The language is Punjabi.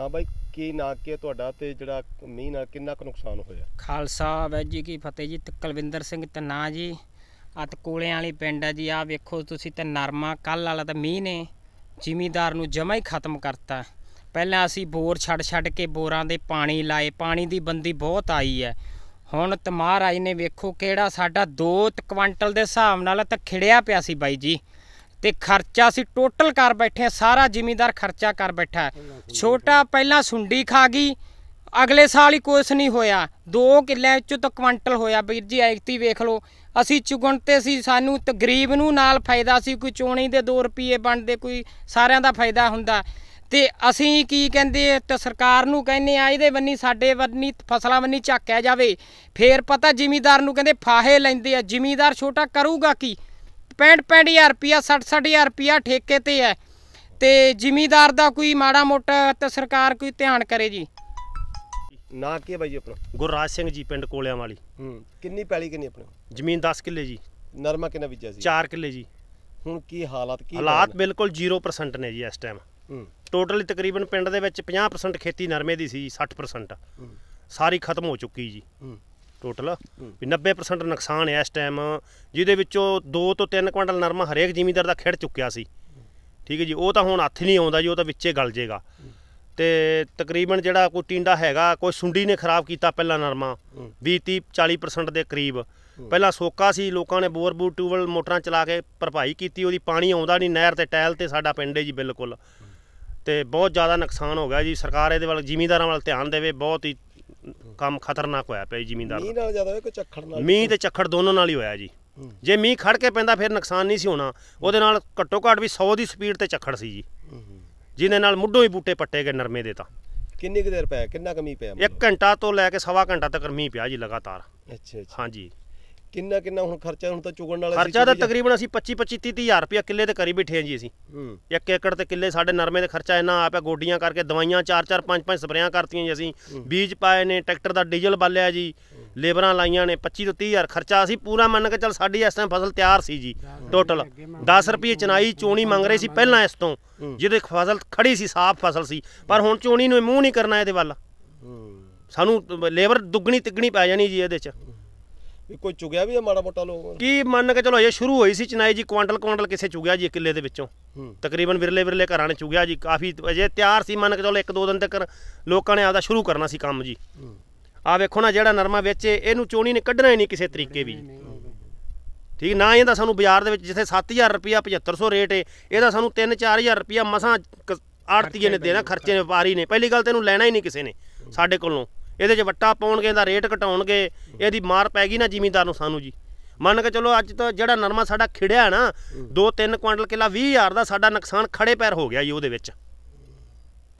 ਹਾਂ ਬਾਈ ਕੀ ਨਾ ਕੀ ਤੁਹਾਡਾ ਤੇ ਜਿਹੜਾ ਮੀਂਹ ਨਾਲ ਕਿੰਨਾ ਕੁ ਨੁਕਸਾਨ ਹੋਇਆ ਖਾਲਸਾ ਵੈਜੀ ਕੀ ਫਤਿਹ ਜੀ ਤਕਲਵਿੰਦਰ ਸਿੰਘ ਨਾ ਜੀ ਅਤ ਕੋਲੇ ਵਾਲੀ ਪਿੰਡ ਹੈ ਜੀ ਆ ਵੇਖੋ ਤੁਸੀਂ ਤੇ ਨਰਮਾ ਕੱਲ ਵਾਲਾ ਤਾਂ ਮੀਂਹ ਨੇ ਜ਼ਿਮੀਦਾਰ ਨੂੰ ਜਮਾ ਹੀ ਖਤਮ ਕਰਤਾ ਪਹਿਲਾਂ ਅਸੀਂ ਬੋਰ ਛੱਡ ਛੱਡ ਕੇ ਬੋਰਾਂ ਦੇ ਪਾਣੀ ਲਾਏ ਪਾਣੀ ਦੀ ਬੰਦੀ ਬਹੁਤ ਆਈ ਹੈ ਹੁਣ ਤੇ ਮਹਾਰਾਜ ਨੇ ਵੇਖੋ ਕਿਹੜਾ ਸਾਡਾ 2 ਕੁਇੰਟਲ ਦੇ ਹਿਸਾਬ ਨਾਲ ਤਾਂ ਖਿੜਿਆ ਪਿਆ ਸੀ ਬਾਈ ਜੀ ਤੇ ਖਰਚਾ ਸੀ ਟੋਟਲ ਕਰ ਬੈਠੇ ਸਾਰਾ ਜ਼ਿਮੀਂਦਾਰ ਖਰਚਾ ਕਰ ਬੈਠਾ ਛੋਟਾ ਪਹਿਲਾਂ ਸੁੰਡੀ ਖਾ ਗਈ ਅਗਲੇ ਸਾਲ ਹੀ ਕੁਛ ਨਹੀਂ ਹੋਇਆ 2 ਕਿੱਲੇ ਵਿੱਚੋਂ ਤਾਂ ਕੁਇੰਟਲ ਹੋਇਆ ਵੀਰ ਜੀ ਐਕਤੀ ਵੇਖ ਲਓ ਅਸੀਂ ਚੁਗਣ ਤੇ ਸੀ ਸਾਨੂੰ ਤੇ ਗਰੀਬ ਨੂੰ ਨਾਲ ਫਾਇਦਾ ਸੀ ਕੋਈ ਚੋਣੀ ਦੇ 2 ਰੁਪਏ ਬਣਦੇ ਕੋਈ ਸਾਰਿਆਂ ਦਾ ਫਾਇਦਾ ਹੁੰਦਾ ਤੇ ਅਸੀਂ ਕੀ ਕਹਿੰਦੇ ਤੇ ਸਰਕਾਰ ਨੂੰ ਕਹਿੰਨੇ ਆ ਇਹਦੇ ਬੰਨੀ ਸਾਡੇ ਬੰਨੀ ਫਸਲਾਂ ਬੰਨੀ ਝਾਕਿਆ ਜਾਵੇ ਫੇਰ ਪਤਾ ਜ਼ਿਮੀਦਾਰ ਨੂੰ ਕਹਿੰਦੇ ਫਾਹੇ ਲੈਂਦੇ ਆ ਜ਼ਿਮੀਦਾਰ ਛੋਟਾ ਕਰੂਗਾ ਕੀ 65-65000 ਰੁਪਿਆ 66000 ਰੁਪਿਆ ਠੇਕੇ ਤੇ ਹੈ ਤੇ ਜ਼ਿਮੀਦਾਰ ਦਾ ਕੋਈ ਮਾੜਾ ਮੋਟਾ ਤੇ ਸਰਕਾਰ ਕੋਈ ਧਿਆਨ ਕਰੇ ਜੀ ਨਾ ਕੀ ਬਾਈ ਆਪਣਾ ਗੁਰਰਾਜ ਸਿੰਘ ਜੀ ਪਿੰਡ ਕੋਲਿਆਂ ਵਾਲੀ ਹੂੰ ਕਿੰਨੀ ਪੈਲੀ ਕਿੰਨੀ ਆਪਣੀ ਜ਼ਮੀਨ 10 ਕਿੱਲੇ ਜੀ ਨਰਮਾ ਕਿੰਨਾ ਵਿਜਿਆ ਸੀ 4 ਕਿੱਲੇ ਜੀ ਹੁਣ ਕੀ ਹਾਲਾਤ ਕੀ ਹਾਲਾਤ ਬਿਲਕੁਲ 0% ਨੇ ਜੀ ਇਸ ਟਾਈਮ ਹੂੰ ਟੋਟਲੀ ਤਕਰੀਬਨ ਪਿੰਡ ਦੇ ਵਿੱਚ 50% ਖੇਤੀ ਨਰਮੇ ਦੀ ਸੀ 60% ਸਾਰੀ ਖਤਮ ਹੋ ਚੁੱਕੀ ਜੀ ਹੂੰ ਟੋਟਲ ਵੀ 90% ਨੁਕਸਾਨ ਹੈ ਇਸ ਟਾਈਮ ਜਿਹਦੇ ਵਿੱਚੋਂ 2 ਤੋਂ 3 ਕੁਇੰਟਲ ਨਰਮਾ ਹਰੇਕ ਜ਼ਿਮੀਂਦਾਰ ਦਾ ਖੇੜ ਚੁੱਕਿਆ ਸੀ ਠੀਕ ਹੈ ਜੀ ਉਹ ਤਾਂ ਹੁਣ ਹੱਥ ਨਹੀਂ ਆਉਂਦਾ ਜੀ ਉਹ ਤਾਂ ਵਿੱਚੇ ਗਲ ਜੇਗਾ ਤੇ ਤਕਰੀਬਨ ਜਿਹੜਾ ਕੋਈ ਟਿੰਡਾ ਹੈਗਾ ਕੋਈ ਸੁੰਡੀ ਨੇ ਖਰਾਬ ਕੀਤਾ ਪਹਿਲਾਂ ਨਰਮਾ 20 30 40% ਦੇ ਕਰੀਬ ਪਹਿਲਾਂ ਸੋਕਾ ਸੀ ਲੋਕਾਂ ਨੇ ਬੋਰ ਬੂਟ ਟਿਊਬਲ ਮੋਟਰਾਂ ਚਲਾ ਕੇ ਭਰਪਾਈ ਕੀਤੀ ਉਹਦੀ ਪਾਣੀ ਆਉਂਦਾ ਨਹੀਂ ਨਹਿਰ ਤੇ ਟਾਇਲ ਤੇ ਸਾਡਾ ਪਿੰਡ ਹੈ ਜੀ ਬਿਲਕੁਲ ਤੇ ਬਹੁਤ ਜ਼ਿਆਦਾ ਨੁਕਸਾਨ ਹੋ ਗਿਆ ਜੀ ਸਰਕਾਰ ਇਹਦੇ ਵੱਲ ਜ਼ਿਮੀਂਦਾਰਾਂ ਵੱਲ ਧਿਆਨ ਦੇਵੇ ਬਹੁਤ ਹੀ ਕੰਮ ਖਤਰਨਾਕ ਹੋਇਆ ਪਿਆ ਜ਼ਮੀਨਦਾਰ ਮੀਂਹ ਨਾਲ ਜ਼ਿਆਦਾ ਹੋਇਆ ਕਿ ਨਾਲ ਮੀਂਹ ਤੇ ਚੱਖੜ ਦੋਨੋਂ ਨਾਲ ਹੀ ਹੋਇਆ ਜੀ ਜੇ ਮੀਂਹ ਖੜ ਕੇ ਪੈਂਦਾ ਫਿਰ ਨੁਕਸਾਨ ਨਹੀਂ ਸੀ ਹੋਣਾ ਉਹਦੇ ਨਾਲ ਘੱਟੋ ਘੱਟ ਵੀ 100 ਦੀ ਸਪੀਡ ਤੇ ਚੱਖੜ ਸੀ ਜੀ ਜਿਹਦੇ ਨਾਲ ਮੁੱਢੋਂ ਹੀ ਬੂਟੇ ਪੱਟੇ ਗਏ ਨਰਮੇ ਦੇ ਤਾਂ ਕਿੰਨੇ ਕਿ ਦੇਰ ਪਿਆ ਕਿੰਨਾ ਕਮੀ ਪਿਆ 1 ਘੰਟਾ ਤੋਂ ਲੈ ਕੇ ਸਵਾ ਘੰਟਾ ਤੱਕ ਮੀਂਹ ਪਿਆ ਜੀ ਲਗਾਤਾਰ ਅੱਛਾ ਅੱਛਾ ਹਾਂਜੀ ਕਿੰਨਾ ਕਿੰਨਾ ਹੁਣ ਖਰਚਾ ਹੁਣ ਤਾਂ ਚੁਗਣ ਵਾਲਾ ਖਰਚਾ ਤਾਂ ਤਕਰੀਬਨ ਅਸੀਂ 25 25 30 ਹਜ਼ਾਰ ਰੁਪਏ ਕਿੱਲੇ ਤੇ ਕਰੀ ਬਿਠੇ ਆਂ ਜੀ ਅਸੀਂ ਇੱਕ ਏਕੜ ਤੇ ਕਿੱਲੇ ਸਾਡੇ ਨਰਮੇ ਦੇ ਖਰਚਾ ਇੰਨਾ ਆਪਿਆ ਗੋਡੀਆਂ ਕਰਕੇ ਦਵਾਈਆਂ ਚਾਰ ਚਾਰ ਪੰਜ ਪੰਜ ਸਪਰੇਆਂ ਕਰਤੀਆਂ ਜੀ ਅਸੀਂ ਬੀਜ ਪਾਏ ਨੇ ਟਰੈਕਟਰ ਦਾ ਡੀਜ਼ਲ ਬਾਲਿਆ ਜੀ ਲੇਬਰਾਂ ਲਾਈਆਂ ਨੇ 25 ਤੋਂ 30 ਹਜ਼ਾਰ ਖਰਚਾ ਅਸੀਂ ਪੂਰਾ ਮੰਨ ਕੇ ਚੱਲ ਸਾਡੀ ਇਸ ਟਾਈਮ ਫਸਲ ਤਿਆਰ ਸੀ ਜੀ ਟੋਟਲ 10 ਰੁਪਏ ਚਨਾਈ ਚੋਣੀ ਮੰਗ ਰਹੇ ਸੀ ਪਹਿਲਾਂ ਇਸ ਤੋਂ ਜਿਹਦੇ ਫਸਲ ਖੜੀ ਸੀ ਸਾਫ਼ ਫਸਲ ਸੀ ਪਰ ਹੁਣ ਚੋਣੀ ਨੂੰ ਮੂੰਹ ਨਹੀਂ ਕਰਨਾ ਇਹਦੇ ਵੱਲ ਸਾਨੂੰ ਲੇਬਰ ਦੁੱਗਣੀ ਤਿੱਗਣੀ ਪੈ ਜਾਣੀ ਜੀ ਇਹਦੇ 'ਚ ਵੀ ਕੋਈ ਚੁਗਿਆ ਵੀ ਹੈ ਮਾੜਾ ਮੋਟਾ ਲੋਕ ਕੀ ਮੰਨ ਕੇ ਚਲੋ ਇਹ ਸ਼ੁਰੂ ਹੋਈ ਸੀ ਚਨਾਈ ਜੀ ਕੁਆਂਟਲ ਕੁਆਂਟਲ ਕਿਸੇ ਚੁਗਿਆ ਜੀ ਕਿੱਲੇ ਦੇ ਵਿੱਚੋਂ ਤਕਰੀਬਨ ਵਿਰਲੇ ਵਿਰਲੇ ਘਰਾਂ ਨੇ ਚੁਗਿਆ ਜੀ ਕਾਫੀ ਅਜੇ ਤਿਆਰ ਸੀ ਮੰਨ ਕੇ ਚਲੋ ਇੱਕ ਦੋ ਦਿਨ ਤੱਕ ਲੋਕਾਂ ਨੇ ਆਪਦਾ ਸ਼ੁਰੂ ਕਰਨਾ ਸੀ ਕੰਮ ਜੀ ਆ ਵੇਖੋ ਨਾ ਜਿਹੜਾ ਨਰਮਾ ਵਿੱਚ ਇਹਨੂੰ ਚੋਣੀ ਨੇ ਕੱਢਣਾ ਹੀ ਨਹੀਂ ਕਿਸੇ ਤਰੀਕੇ ਵੀ ਠੀਕ ਨਾ ਇਹਦਾ ਸਾਨੂੰ ਬਾਜ਼ਾਰ ਦੇ ਵਿੱਚ ਜਿੱਥੇ 7000 ਰੁਪਿਆ 7500 ਰੇਟ ਏ ਇਹਦਾ ਸਾਨੂੰ 3-4000 ਰੁਪਿਆ ਮਸਾਂ ਆੜਤੀਏ ਨੇ ਦੇਣਾ ਖਰਚੇ ਨੇ ਵਪਾਰੀ ਨੇ ਪਹਿਲੀ ਗੱਲ ਤੈਨੂੰ ਲੈਣਾ ਹੀ ਨਹੀਂ ਕਿਸੇ ਨੇ ਸਾਡੇ ਕੋਲੋਂ ਇਹਦੇ 'ਚ ਵੱਟਾ ਪਾਉਣਗੇ ਦਾ ਰੇਟ ਘਟਾਉਣਗੇ ਇਹਦੀ ਮਾਰ ਪੈ ਗਈ ਨਾ ਜ਼ਿਮੀਂਦਾਰ ਨੂੰ ਸਾਨੂੰ ਜੀ ਮੰਨ ਕੇ ਚਲੋ ਅੱਜ ਤਾਂ ਜਿਹੜਾ ਨਰਮਾ ਸਾਡਾ ਖਿੜਿਆ ਨਾ 2-3 ਕੁਇੰਟਲ ਕਿਲਾ 20000 ਦਾ ਸਾਡਾ ਨੁਕਸਾਨ ਖੜੇ ਪੈਰ ਹੋ ਗਿਆ ਜੀ ਉਹਦੇ ਵਿੱਚ